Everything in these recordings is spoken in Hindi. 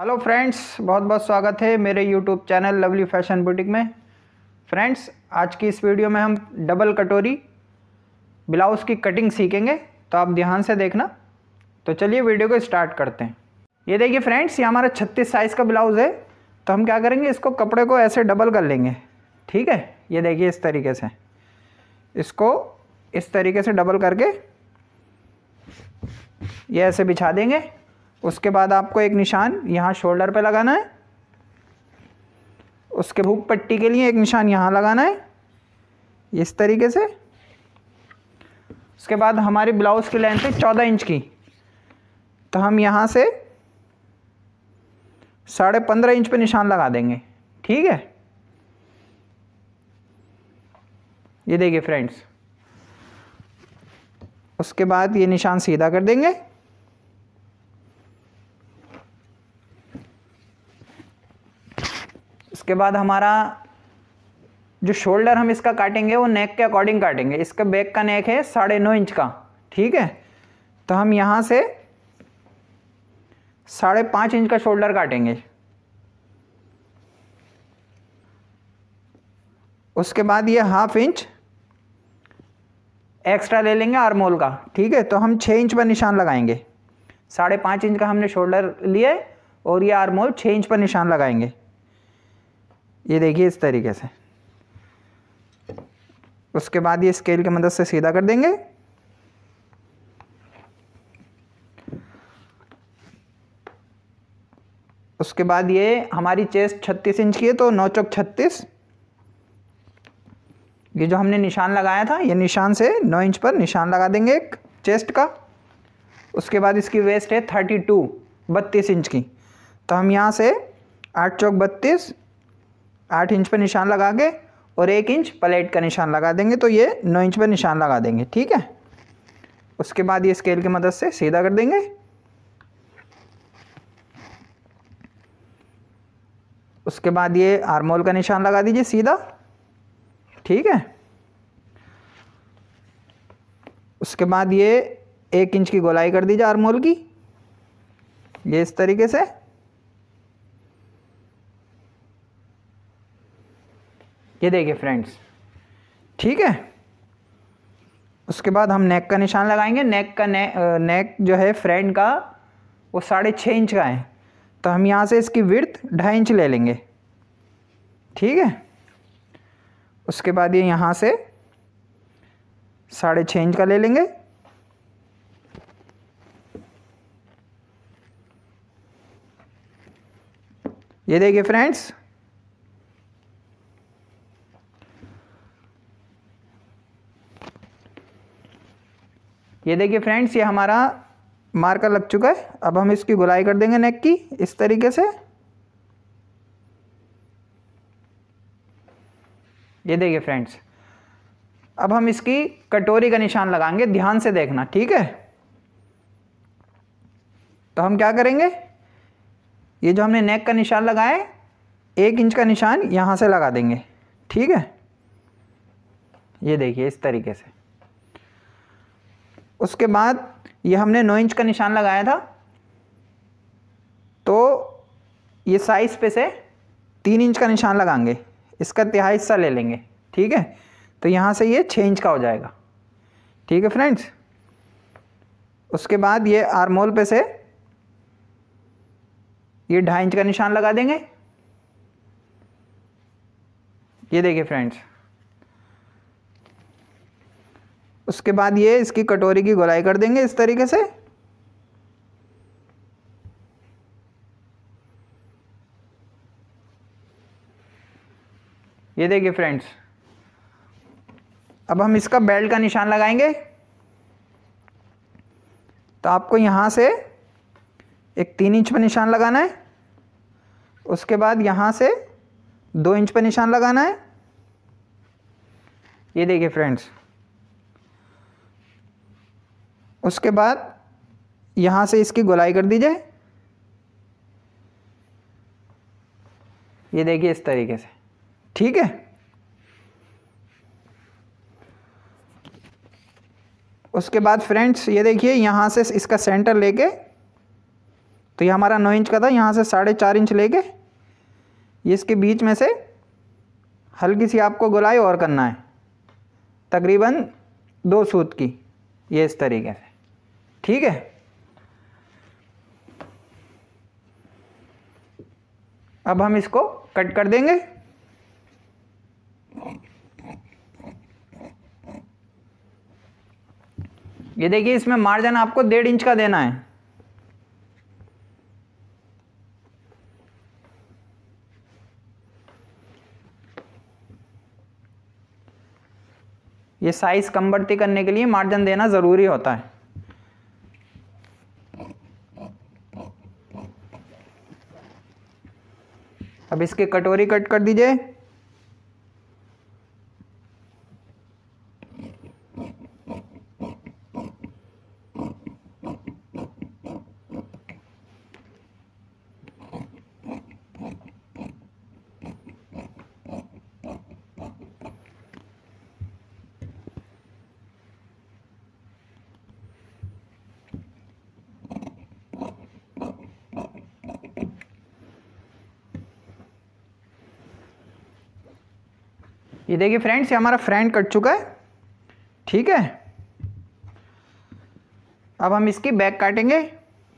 हेलो फ्रेंड्स बहुत बहुत स्वागत है मेरे YouTube channel lovely fashion boutique में फ्रेंड्स आज की इस वीडियो में हम डबल कटोरी ब्लाउज़ की कटिंग सीखेंगे तो आप ध्यान से देखना तो चलिए वीडियो को स्टार्ट करते हैं ये देखिए फ्रेंड्स ये हमारा छत्तीस साइज़ का ब्लाउज़ है तो हम क्या करेंगे इसको कपड़े को ऐसे डबल कर लेंगे ठीक है ये देखिए इस तरीके से इसको इस तरीके से डबल करके ये ऐसे बिछा देंगे उसके बाद आपको एक निशान यहाँ शोल्डर पे लगाना है उसके भूख पट्टी के लिए एक निशान यहाँ लगाना है इस तरीके से उसके बाद हमारी ब्लाउज़ की लेंथ है चौदह इंच की तो हम यहाँ से साढ़े पंद्रह इंच पे निशान लगा देंगे ठीक है ये देखिए फ्रेंड्स उसके बाद ये निशान सीधा कर देंगे उसके बाद हमारा जो शोल्डर हम इसका काटेंगे वो नेक के अकॉर्डिंग काटेंगे इसका बैक का नेक है साढ़े नौ इंच का ठीक है तो हम यहाँ से साढ़े पाँच इंच का शोल्डर काटेंगे उसके बाद ये हाफ इंच एक्स्ट्रा ले लेंगे आरमोल का ठीक है तो हम छः इंच पर निशान लगाएंगे साढ़े पाँच इंच का हमने शोल्डर लिए और ये आरमोल छः इंच पर निशान लगाएंगे ये देखिए इस तरीके से उसके बाद ये स्केल की मदद से सीधा कर देंगे उसके बाद ये हमारी चेस्ट छत्तीस इंच की है तो नौ चौक छत्तीस ये जो हमने निशान लगाया था ये निशान से नौ इंच पर निशान लगा देंगे एक चेस्ट का उसके बाद इसकी वेस्ट है थर्टी टू बत्तीस इंच की तो हम यहाँ से आठ चौक बत्तीस आठ इंच पर निशान लगा के और एक इंच प्लेट का निशान लगा देंगे तो ये नौ इंच पर निशान लगा देंगे ठीक है उसके बाद ये स्केल की मदद से सीधा कर देंगे उसके बाद ये आर्मोल का निशान लगा दीजिए सीधा ठीक है उसके बाद ये एक इंच की गोलाई कर दीजिए आर्मोल की ये इस तरीके से ये देखिए फ्रेंड्स ठीक है उसके बाद हम नेक का निशान लगाएंगे नेक का ने, नेक जो है फ्रेंड का वो साढ़े छः इंच का है तो हम यहाँ से इसकी विर्थ ढाई इंच ले लेंगे ठीक है उसके बाद ये यहाँ से साढ़े छः इंच का ले लेंगे ये देखिए फ्रेंड्स ये देखिए फ्रेंड्स ये हमारा मार्कर लग चुका है अब हम इसकी गुलाई कर देंगे नेक की इस तरीके से ये देखिए फ्रेंड्स अब हम इसकी कटोरी का निशान लगाएंगे ध्यान से देखना ठीक है तो हम क्या करेंगे ये जो हमने नेक का निशान लगाए एक इंच का निशान यहाँ से लगा देंगे ठीक है ये देखिए इस तरीके से उसके बाद ये हमने नौ इंच का निशान लगाया था तो ये साइज पे से तीन इंच का निशान लगाएंगे इसका तिहाई हिस्सा ले लेंगे ठीक है तो यहाँ से ये छः इंच का हो जाएगा ठीक है फ्रेंड्स उसके बाद ये आरमोल पे से ये ढाई इंच का निशान लगा देंगे ये देखिए फ्रेंड्स उसके बाद ये इसकी कटोरी की गोलाई कर देंगे इस तरीके से ये देखिए फ्रेंड्स अब हम इसका बेल्ट का निशान लगाएंगे तो आपको यहाँ से एक तीन इंच पर निशान लगाना है उसके बाद यहाँ से दो इंच पर निशान लगाना है ये देखिए फ्रेंड्स उसके बाद यहाँ से इसकी गोलाई कर दी जाए ये देखिए इस तरीके से ठीक है उसके बाद फ्रेंड्स ये देखिए यहाँ से इसका सेंटर लेके तो ये हमारा नौ इंच का था यहाँ से साढ़े चार इंच लेके ये इसके बीच में से हल्की सी आपको गोलाई और करना है तकरीबन दो सूत की ये इस तरीके से ठीक है अब हम इसको कट कर देंगे ये देखिए इसमें मार्जिन आपको डेढ़ इंच का देना है ये साइज़ कम बढ़ती करने के लिए मार्जिन देना ज़रूरी होता है अब इसके कटोरी कट कर दीजिए ये देखिए फ्रेंड्स ये हमारा फ्रेंड कट चुका है ठीक है अब हम इसकी बैक काटेंगे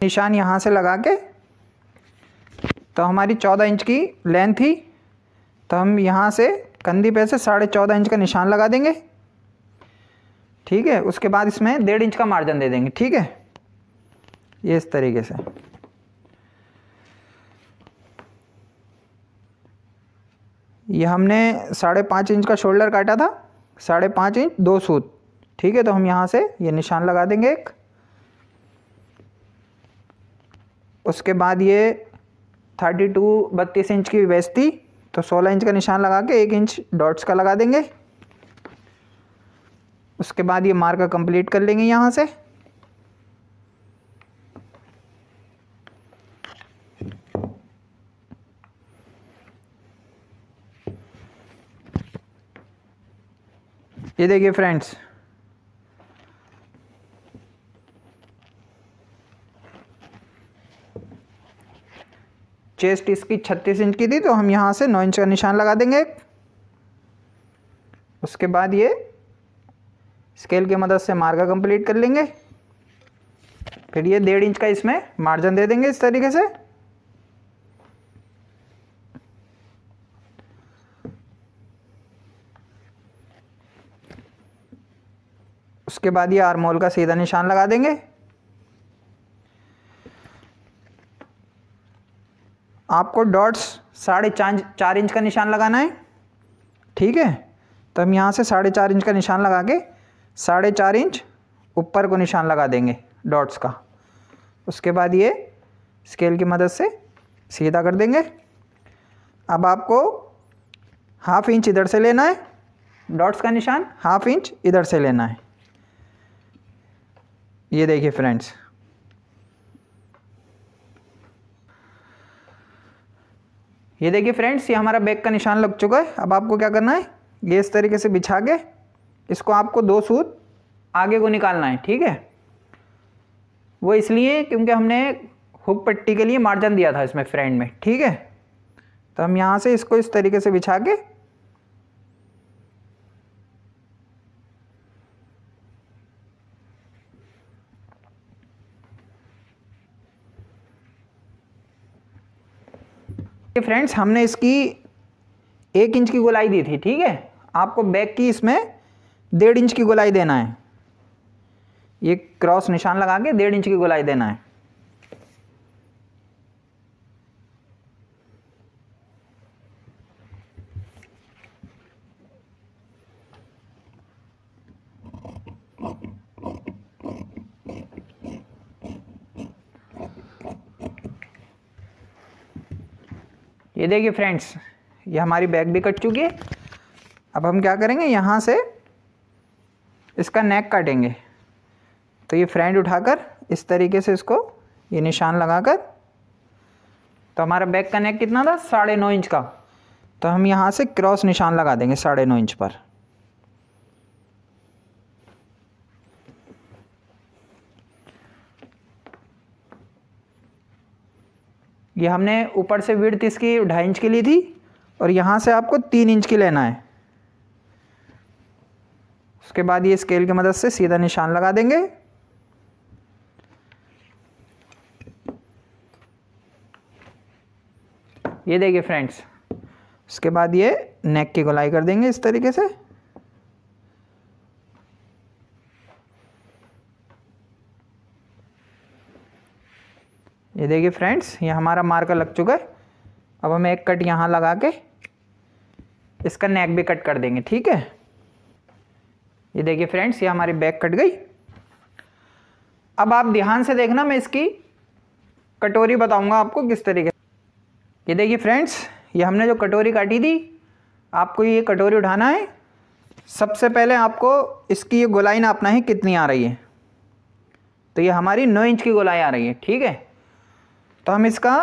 निशान यहाँ से लगा के तो हमारी चौदह इंच की लेंथ थी तो हम यहाँ से कंधी पे से साढ़े चौदह इंच का निशान लगा देंगे ठीक है उसके बाद इसमें डेढ़ इंच का मार्जिन दे देंगे ठीक है ये इस तरीके से ये हमने साढ़े पाँच इंच का शोल्डर काटा था साढ़े पाँच इंच दो सूत ठीक है तो हम यहाँ से ये निशान लगा देंगे एक उसके बाद ये थर्टी टू बत्तीस इंच की वेस्ट थी तो सोलह इंच का निशान लगा के एक इंच डॉट्स का लगा देंगे उसके बाद ये मार्क कंप्लीट कर लेंगे यहाँ से ये देखिए फ्रेंड्स चेस्ट इसकी छत्तीस इंच की थी तो हम यहां से नौ इंच का निशान लगा देंगे उसके बाद ये स्केल की मदद से मार्ग कंप्लीट कर लेंगे फिर ये डेढ़ इंच का इसमें मार्जिन दे देंगे इस तरीके से उसके बाद ये आरमोल का सीधा निशान लगा देंगे आपको डॉट्स साढ़े चार इंच का निशान लगाना है ठीक है तो हम यहाँ से साढ़े चार इंच का निशान लगा के साढ़े चार इंच ऊपर को निशान लगा देंगे डॉट्स का उसके बाद ये स्केल की मदद से सीधा कर देंगे अब आपको हाफ इंच इधर से लेना है डॉट्स का निशान हाफ इंच इधर से लेना है ये देखिए फ्रेंड्स ये देखिए फ्रेंड्स ये हमारा बैग का निशान लग चुका है अब आपको क्या करना है ये इस तरीके से बिछा के इसको आपको दो सूत आगे को निकालना है ठीक है वो इसलिए क्योंकि हमने हुक पट्टी के लिए मार्जिन दिया था इसमें फ्रेंड में ठीक है तो हम यहाँ से इसको इस तरीके से बिछा के कि फ्रेंड्स हमने इसकी एक इंच की गोलाई दी थी ठीक है आपको बैक की इसमें डेढ़ इंच की गोलाई देना है ये क्रॉस निशान लगा के डेढ़ इंच की गोलाई देना है ये देखिए फ्रेंड्स ये हमारी बैग भी कट चुकी है अब हम क्या करेंगे यहाँ से इसका नेक काटेंगे तो ये फ्रेंड उठाकर इस तरीके से इसको ये निशान लगाकर तो हमारा बैग का नेक कितना था साढ़े नौ इंच का तो हम यहाँ से क्रॉस निशान लगा देंगे साढ़े नौ इंच पर ये हमने ऊपर से विड्थ इसकी ढाई इंच की ली थी और यहाँ से आपको तीन इंच की लेना है उसके बाद ये स्केल की मदद से सीधा निशान लगा देंगे ये देखिए फ्रेंड्स उसके बाद ये नेक की गोलाई कर देंगे इस तरीके से देखिए फ्रेंड्स ये हमारा मार्कर लग चुका है अब हम एक कट यहाँ लगा के इसका नेक भी कट कर देंगे ठीक है ये देखिए फ्रेंड्स ये हमारी बैक कट गई अब आप ध्यान से देखना मैं इसकी कटोरी बताऊंगा आपको किस तरीके ये देखिए फ्रेंड्स ये हमने जो कटोरी काटी थी आपको ये कटोरी उठाना है सबसे पहले आपको इसकी ये गोलाई नापना है कितनी आ रही है तो ये हमारी नौ इंच की गोलाई आ रही है ठीक है तो हम इसका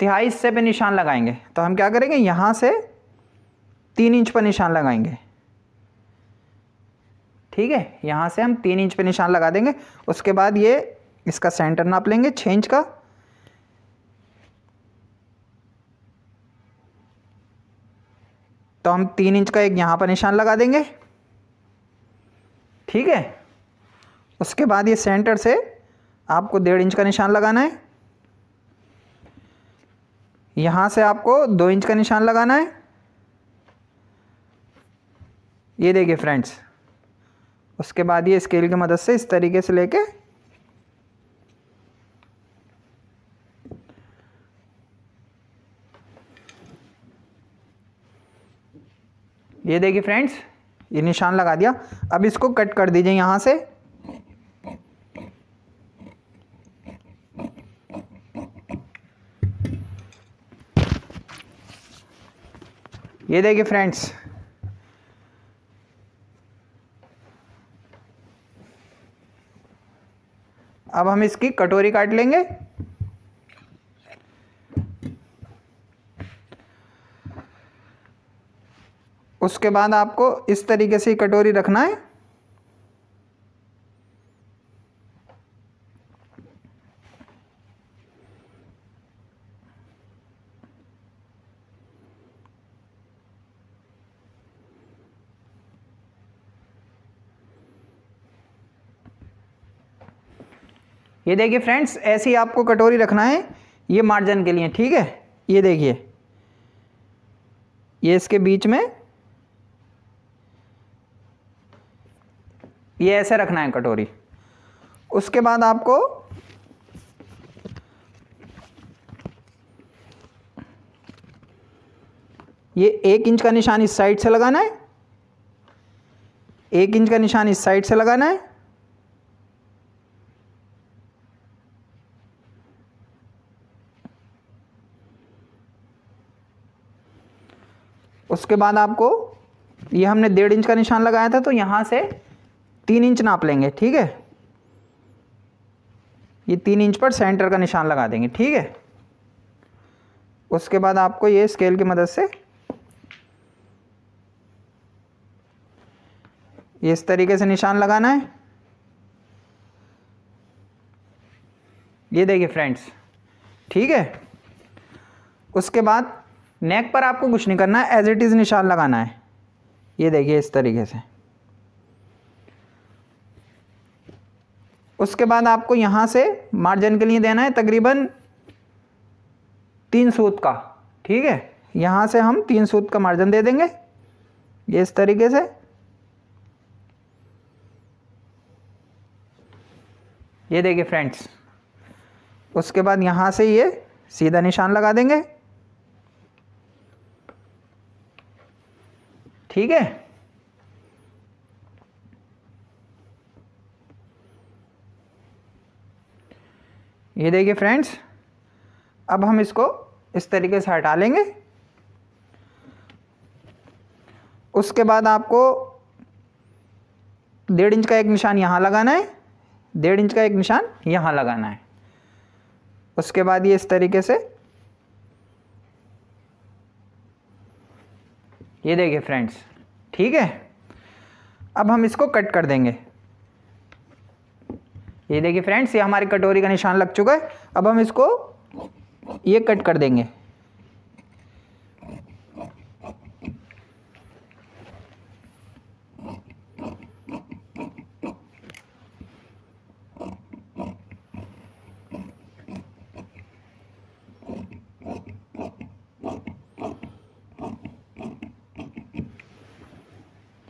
तिहाई हिस्से पे निशान लगाएंगे तो हम क्या करेंगे यहाँ से तीन इंच पर निशान लगाएंगे ठीक है यहाँ से हम तीन इंच पर निशान लगा देंगे उसके बाद ये इसका सेंटर नाप लेंगे छः इंच का तो हम तीन इंच का एक यहाँ पर निशान लगा देंगे ठीक है उसके बाद ये सेंटर से आपको डेढ़ इंच का निशान लगाना है यहां से आपको दो इंच का निशान लगाना है ये देखिए फ्रेंड्स उसके बाद ये स्केल की मदद से इस तरीके से लेके ये देखिए फ्रेंड्स ये निशान लगा दिया अब इसको कट कर दीजिए यहां से ये देखिए फ्रेंड्स अब हम इसकी कटोरी काट लेंगे उसके बाद आपको इस तरीके से कटोरी रखना है ये देखिए फ्रेंड्स ऐसी आपको कटोरी रखना है ये मार्जिन के लिए ठीक है ये देखिए ये इसके बीच में ये ऐसे रखना है कटोरी उसके बाद आपको ये एक इंच का निशान इस साइड से लगाना है एक इंच का निशान इस साइड से लगाना है उसके बाद आपको ये हमने डेढ़ इंच का निशान लगाया था तो यहाँ से तीन इंच नाप लेंगे ठीक है ये तीन इंच पर सेंटर का निशान लगा देंगे ठीक है उसके बाद आपको ये स्केल की मदद से इस तरीके से निशान लगाना है ये देखिए फ्रेंड्स ठीक है उसके बाद नेक पर आपको कुछ नहीं करना है एज इट इज़ निशान लगाना है ये देखिए इस तरीके से उसके बाद आपको यहाँ से मार्जिन के लिए देना है तकरीबन तीन सूत का ठीक है यहाँ से हम तीन सूत का मार्जिन दे देंगे ये इस तरीके से ये देखिए फ्रेंड्स उसके बाद यहाँ से ये सीधा निशान लगा देंगे ठीक है ये देखिए फ्रेंड्स अब हम इसको इस तरीके से हटा लेंगे उसके बाद आपको डेढ़ इंच का एक निशान यहाँ लगाना है डेढ़ इंच का एक निशान यहाँ लगाना है उसके बाद ये इस तरीके से ये देखिए फ्रेंड्स ठीक है अब हम इसको कट कर देंगे ये देखिए फ्रेंड्स ये हमारी कटोरी का निशान लग चुका है अब हम इसको ये कट कर देंगे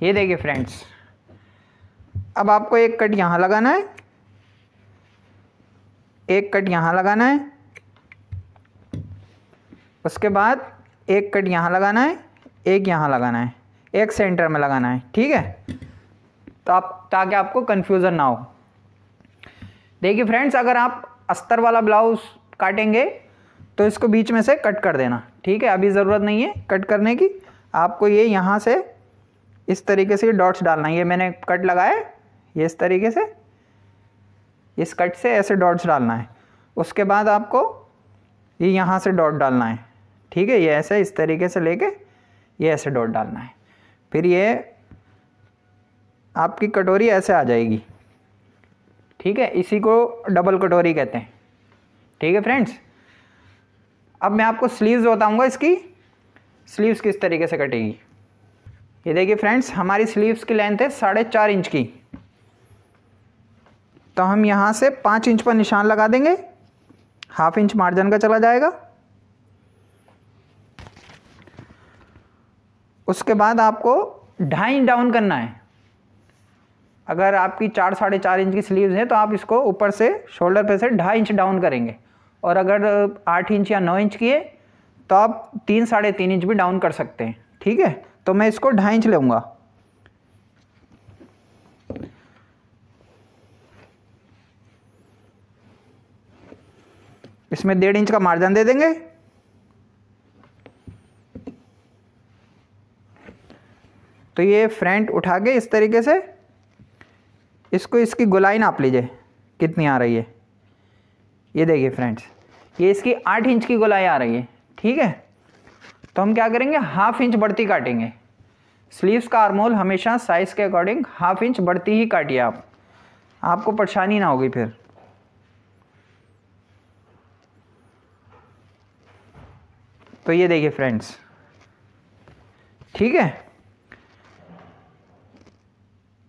ये देखिए फ्रेंड्स अब आपको एक कट यहाँ लगाना है एक कट यहाँ लगाना है उसके बाद एक कट यहाँ लगाना है एक यहाँ लगाना है एक सेंटर में लगाना है ठीक है तो आप ताकि आपको कन्फ्यूज़न ना हो देखिए फ्रेंड्स अगर आप अस्तर वाला ब्लाउज काटेंगे तो इसको बीच में से कट कर देना ठीक है अभी ज़रूरत नहीं है कट करने की आपको ये यहाँ से इस तरीके से ये डॉट्स डालना ये मैंने कट लगाए ये इस तरीके से इस कट से ऐसे डॉट्स डालना है उसके बाद आपको ये यहाँ से डॉट डालना है ठीक है ये ऐसे इस तरीके से लेके ये ऐसे डॉट डालना है फिर ये आपकी कटोरी ऐसे आ जाएगी ठीक है इसी को डबल कटोरी कहते हैं ठीक है फ्रेंड्स अब मैं आपको स्लीव्स बताऊंगा इसकी स्लीव्स किस तरीके से कटेगी ये देखिए फ्रेंड्स हमारी स्लीव्स की लेंथ है साढ़े चार इंच की तो हम यहाँ से पाँच इंच पर निशान लगा देंगे हाफ इंच मार्जिन का चला जाएगा उसके बाद आपको ढाई इंच डाउन करना है अगर आपकी चार साढ़े चार इंच की स्लीव्स हैं तो आप इसको ऊपर से शोल्डर पे से ढाई इंच डाउन करेंगे और अगर आठ इंच या नौ इंच की है तो आप तीन साढ़े तीन इंच भी डाउन कर सकते हैं ठीक है तो मैं इसको ढाई इंच लूँगा इसमें डेढ़ इंच का मार्जिन दे देंगे तो ये फ्रंट उठा के इस तरीके से इसको इसकी गुलाई नाप लीजिए कितनी आ रही है ये देखिए फ्रेंड्स ये इसकी आठ इंच की गोलाई आ रही है ठीक है तो हम क्या करेंगे हाफ इंच बढ़ती काटेंगे स्लीव्स का आर्मोल हमेशा साइज़ के अकॉर्डिंग हाफ इंच बढ़ती ही काटिए आप आपको परेशानी ना होगी फिर तो ये देखिए फ्रेंड्स ठीक है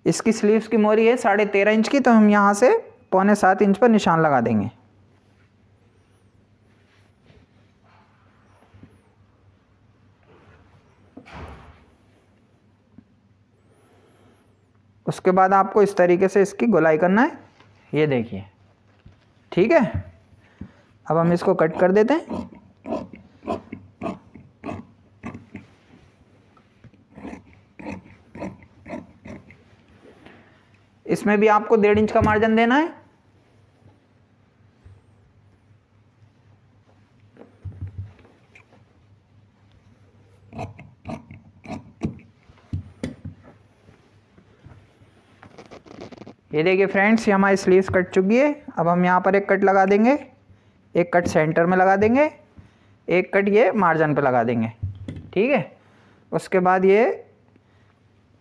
इसकी स्लीव्स की मोरी है साढ़े तेरह इंच की तो हम यहाँ से पौने सात इंच पर निशान लगा देंगे उसके बाद आपको इस तरीके से इसकी गोलाई करना है ये देखिए ठीक है अब हम इसको कट कर देते हैं इसमें भी आपको डेढ़ इंच का मार्जिन देना है ये देखिए फ्रेंड्स ये हमारी स्लीव्स कट चुकी है अब हम यहाँ पर एक कट लगा देंगे एक कट सेंटर में लगा देंगे एक कट ये मार्जिन पर लगा देंगे ठीक है उसके बाद ये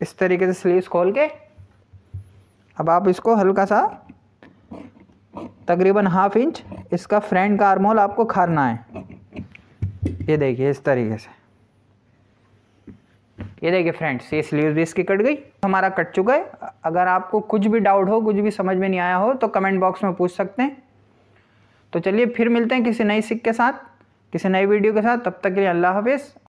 इस तरीके से स्लीव्स खोल के अब आप इसको हल्का सा तकरीबन हाफ इंच इसका फ्रंट का आर्मोल आपको खारना है ये देखिए इस तरीके से ये देखिए फ्रेंड्स ये स्लीव भी इसकी कट गई हमारा कट चुका है अगर आपको कुछ भी डाउट हो कुछ भी समझ में नहीं आया हो तो कमेंट बॉक्स में पूछ सकते हैं तो चलिए फिर मिलते हैं किसी नई सिक के साथ किसी नई वीडियो के साथ तब तक के लिए अल्लाह हाफिज़